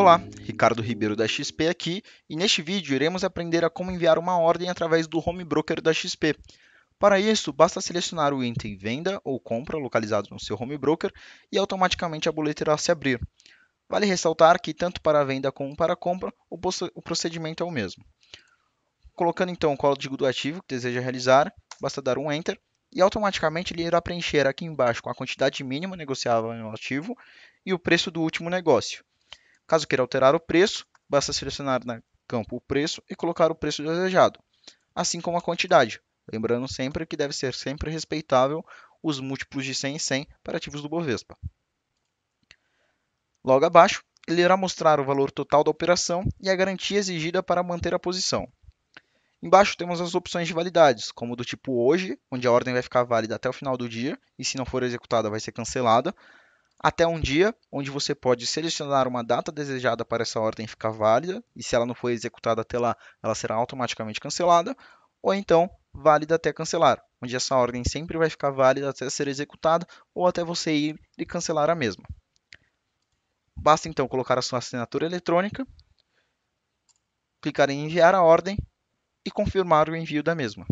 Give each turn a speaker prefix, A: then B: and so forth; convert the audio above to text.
A: Olá, Ricardo Ribeiro da XP aqui e neste vídeo iremos aprender a como enviar uma ordem através do Home Broker da XP. Para isso, basta selecionar o item Venda ou Compra localizado no seu Home Broker e automaticamente a boleta irá se abrir. Vale ressaltar que tanto para a venda como para a compra o procedimento é o mesmo. Colocando então o código do ativo que deseja realizar, basta dar um Enter e automaticamente ele irá preencher aqui embaixo com a quantidade mínima negociável no ativo e o preço do último negócio. Caso queira alterar o preço, basta selecionar no campo o preço e colocar o preço desejado, assim como a quantidade. Lembrando sempre que deve ser sempre respeitável os múltiplos de 100 e 100 para ativos do Bovespa. Logo abaixo, ele irá mostrar o valor total da operação e a garantia exigida para manter a posição. Embaixo temos as opções de validades, como do tipo hoje, onde a ordem vai ficar válida até o final do dia e se não for executada vai ser cancelada, até um dia onde você pode selecionar uma data desejada para essa ordem ficar válida, e se ela não for executada até lá, ela será automaticamente cancelada, ou então válida até cancelar, onde essa ordem sempre vai ficar válida até ser executada ou até você ir e cancelar a mesma. Basta então colocar a sua assinatura eletrônica, clicar em enviar a ordem e confirmar o envio da mesma.